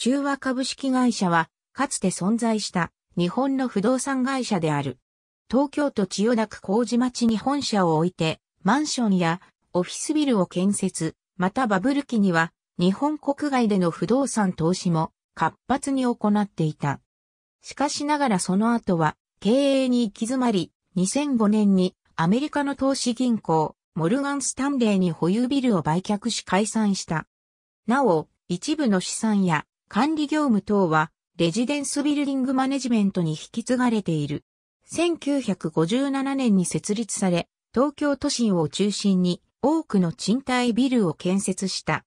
修和株式会社は、かつて存在した日本の不動産会社である。東京都千代田区麹町に本社を置いて、マンションやオフィスビルを建設、またバブル期には、日本国外での不動産投資も活発に行っていた。しかしながらその後は経営に行き詰まり、2005年にアメリカの投資銀行、モルガン・スタンレーに保有ビルを売却し解散した。なお、一部の資産や管理業務等は、レジデンスビルディングマネジメントに引き継がれている。1957年に設立され、東京都心を中心に多くの賃貸ビルを建設した。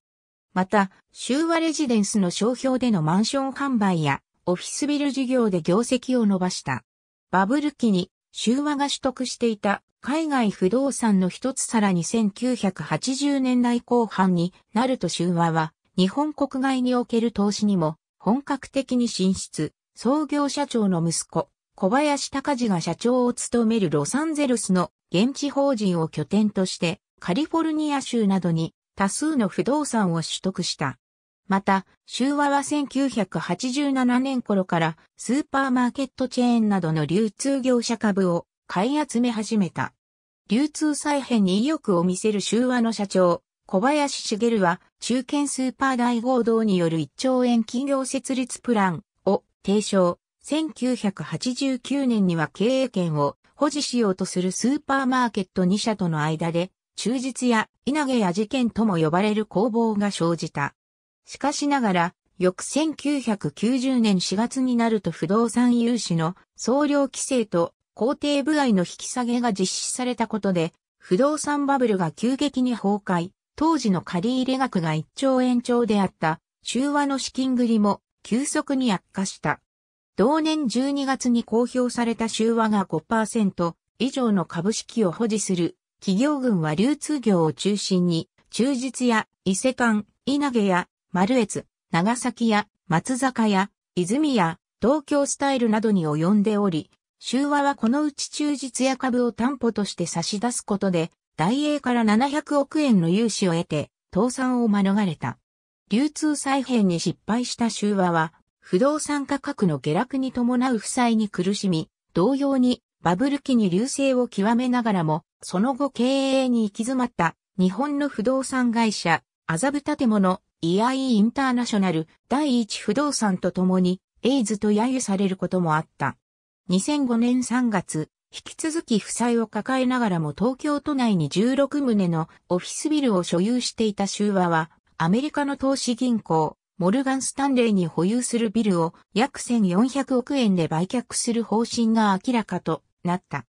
また、修和レジデンスの商標でのマンション販売やオフィスビル事業で業績を伸ばした。バブル期に修和が取得していた海外不動産の一つさらに1980年代後半になると修和は日本国外における投資にも本格的に進出、創業社長の息子、小林隆治が社長を務めるロサンゼルスの現地法人を拠点としてカリフォルニア州などに多数の不動産を取得した。また、州和は1987年頃からスーパーマーケットチェーンなどの流通業者株を買い集め始めた。流通再編に意欲を見せる州和の社長、小林茂は、中堅スーパー大合同による1兆円企業設立プランを提唱。1989年には経営権を保持しようとするスーパーマーケット2社との間で、忠実や稲毛や事件とも呼ばれる攻防が生じた。しかしながら、翌1990年4月になると不動産融資の総量規制と工程部外の引き下げが実施されたことで、不動産バブルが急激に崩壊、当時の借入額が1兆円超であった、週和の資金繰りも急速に悪化した。同年12月に公表された週和が5%以上の株式を保持する企業群は流通業を中心に、中日や伊勢丹、稲毛や丸越、長崎や松坂や泉や東京スタイルなどに及んでおり、週和はこのうち中日や株を担保として差し出すことで、大英から700億円の融資を得て、倒産を免れた。流通再編に失敗した修和は、不動産価格の下落に伴う負債に苦しみ、同様にバブル期に流星を極めながらも、その後経営に行き詰まった日本の不動産会社、麻布建物、e i イインターナショナル第一不動産とともに、エイズと揶揄されることもあった。2005年3月、引き続き負債を抱えながらも東京都内に16棟のオフィスビルを所有していた修和は、アメリカの投資銀行、モルガン・スタンレーに保有するビルを約1400億円で売却する方針が明らかとなった。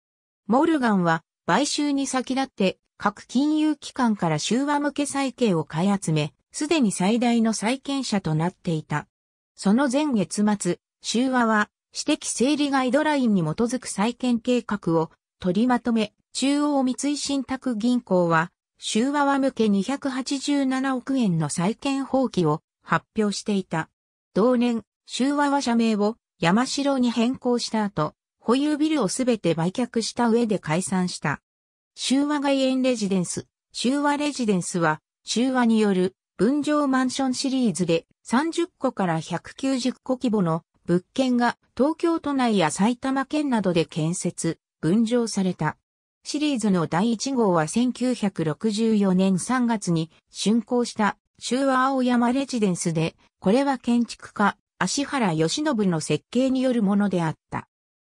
モルガンは買収に先立って各金融機関から修和向け債券を買い集め、すでに最大の債権者となっていた。その前月末、修和は私的整理ガイドラインに基づく再建計画を取りまとめ、中央三井信託銀行は、周和和向け287億円の再建放棄を発表していた。同年、周和和社名を山城に変更した後、保有ビルをすべて売却した上で解散した。周和外苑レジデンス、周和レジデンスは、周和による分譲マンションシリーズで30個から190個規模の物件が東京都内や埼玉県などで建設、分譲された。シリーズの第1号は1964年3月に竣工した中和青山レジデンスで、これは建築家、足原義信の設計によるものであった。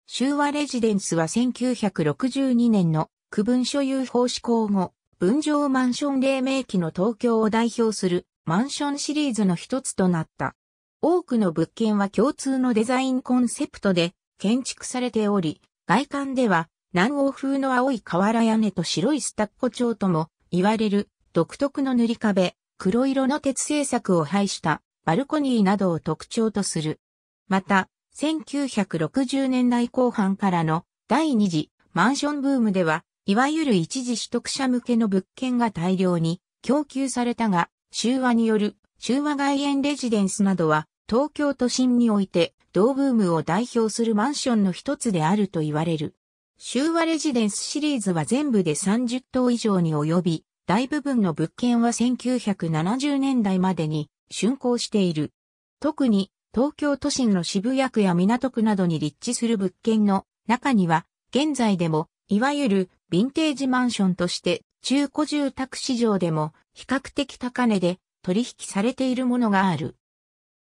中和レジデンスは1962年の区分所有法施行後、分譲マンション黎明期の東京を代表するマンションシリーズの一つとなった。多くの物件は共通のデザインコンセプトで建築されており、外観では南欧風の青い瓦屋根と白いスタッコ調とも言われる独特の塗り壁、黒色の鉄製作を配したバルコニーなどを特徴とする。また、1960年代後半からの第二次マンションブームでは、いわゆる一時取得者向けの物件が大量に供給されたが、周和による中和外苑レジデンスなどは、東京都心において、同ブームを代表するマンションの一つであると言われる。中和レジデンスシリーズは全部で30棟以上に及び、大部分の物件は1970年代までに竣工している。特に、東京都心の渋谷区や港区などに立地する物件の中には、現在でも、いわゆるヴィンテージマンションとして、中古住宅市場でも比較的高値で取引されているものがある。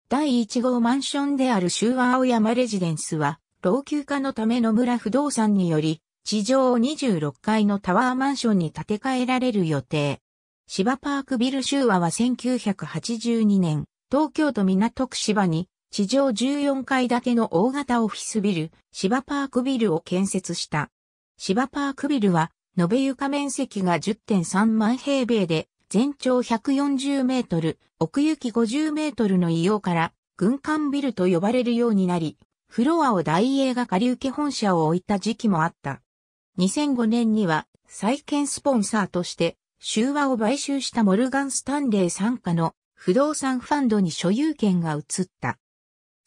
第1号マンションである周和青山レジデンスは、老朽化のため野村不動産により、地上26階のタワーマンションに建て替えられる予定。芝パークビル周和は1982年、東京都港区芝に、地上14階建ての大型オフィスビル、芝パークビルを建設した。芝パークビルは、延べ床面積が10.3万平米で、全長140メートル、奥行き50メートルの異様から、軍艦ビルと呼ばれるようになり、フロアを大映画仮受け本社を置いた時期もあった。2005年には、再建スポンサーとして、修和を買収したモルガン・スタンレー参加の不動産ファンドに所有権が移った。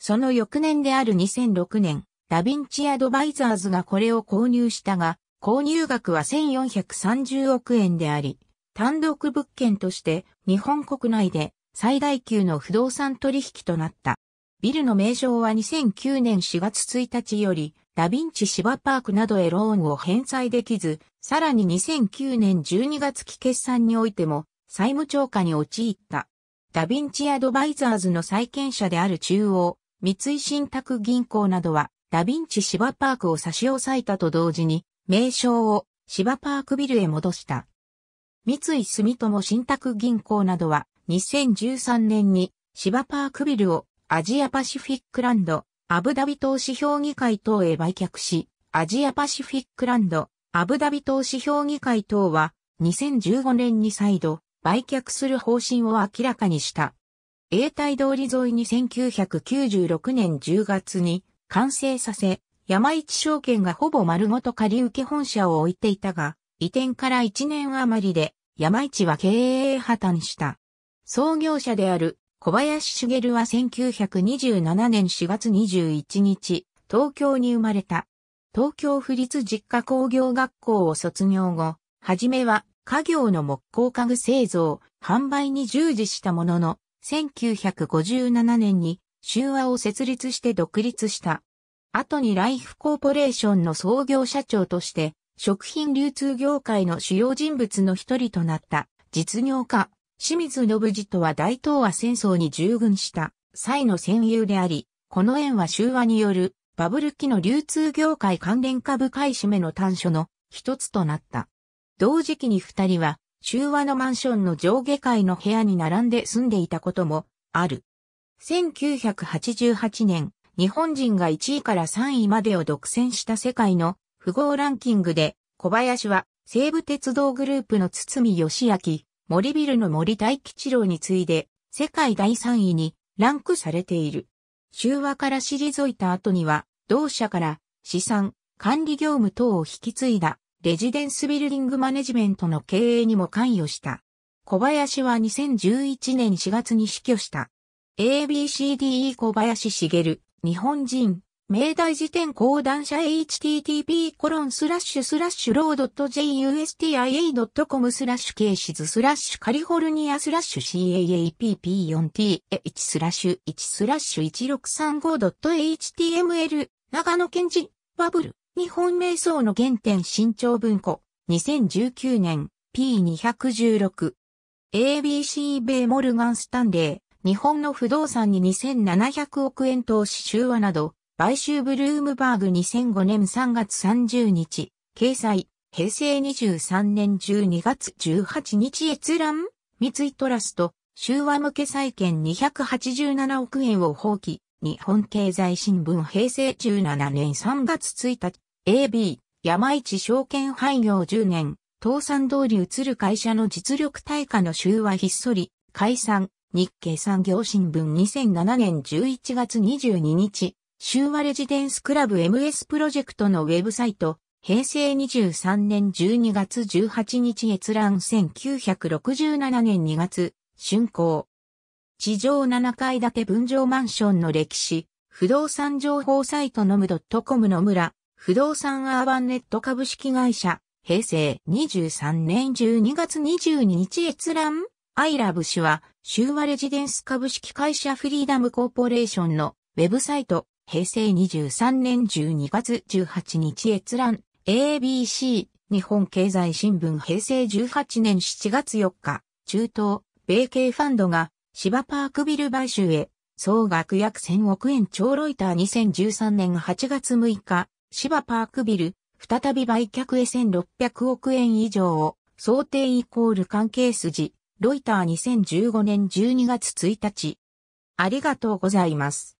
その翌年である2006年、ダヴィンチアドバイザーズがこれを購入したが、購入額は1430億円であり、単独物件として日本国内で最大級の不動産取引となった。ビルの名称は2009年4月1日よりダヴィンチ芝パークなどへローンを返済できず、さらに2009年12月期決算においても債務超過に陥った。ダヴィンチアドバイザーズの債権者である中央、三井信託銀行などはダヴィンチ芝パークを差し押さえたと同時に名称を芝パークビルへ戻した。三井住友信託銀行などは2013年に芝パークビルをアジアパシフィックランドアブダビ投資評議会等へ売却し、アジアパシフィックランドアブダビ投資評議会等は2015年に再度売却する方針を明らかにした。永代通り沿いに1996年10月に完成させ、山一証券がほぼ丸ごと借り受け本社を置いていたが、移転から1年余りで山市は経営破綻した。創業者である小林茂は1927年4月21日、東京に生まれた。東京府立実家工業学校を卒業後、はじめは家業の木工家具製造、販売に従事したものの、1957年に修和を設立して独立した。後にライフコーポレーションの創業社長として食品流通業界の主要人物の一人となった実業家、清水信次とは大東亜戦争に従軍した際の戦友であり、この縁は修和によるバブル期の流通業界関連株買い占めの短所の一つとなった。同時期に二人は修和のマンションの上下階の部屋に並んで住んでいたこともある。1988年、日本人が1位から3位までを独占した世界の富豪ランキングで、小林は、西武鉄道グループの堤義明、森ビルの森大吉郎に次いで、世界第3位にランクされている。修和から退いた後には、同社から資産、管理業務等を引き継いだ、レジデンスビルディングマネジメントの経営にも関与した。小林は2011年4月に死去した。ABCDE 小林茂、日本人、明大辞典講談社 http コロンスラッシュスラッシュロードット JUSTIA.com スラッシュケーシズスラッシュカリフォルニアスラッシュ CAAPP4TH スラッシュ1スラッシュ 1635.html 長野県人バブル日本瞑想の原点新潮文庫2019年 P216 ABC 米モルガンスタンレー日本の不動産に2700億円投資中和など買収ブルームバーグ2005年3月30日、掲載、平成23年12月18日閲覧三井トラスト、週和向け債券287億円を放棄、日本経済新聞平成17年3月1日、AB、山市証券廃業10年、倒産通り移る会社の実力対価の週はひっそり、解散、日経産業新聞2007年11月22日、シューマレジデンスクラブ MS プロジェクトのウェブサイト、平成23年12月18日閲覧1967年2月、竣工。地上7階建て分譲マンションの歴史、不動産情報サイトノムドットコムの村、不動産アーバンネット株式会社、平成23年12月22日閲覧アイラブ氏は、シューマレジデンス株式会社フリーダムコーポレーションのウェブサイト、平成23年12月18日閲覧、ABC、日本経済新聞平成18年7月4日、中東、米系ファンドが、芝パークビル買収へ、総額約1000億円超ロイター2013年8月6日、芝パークビル、再び売却へ1600億円以上を、想定イコール関係筋、ロイター2015年12月1日。ありがとうございます。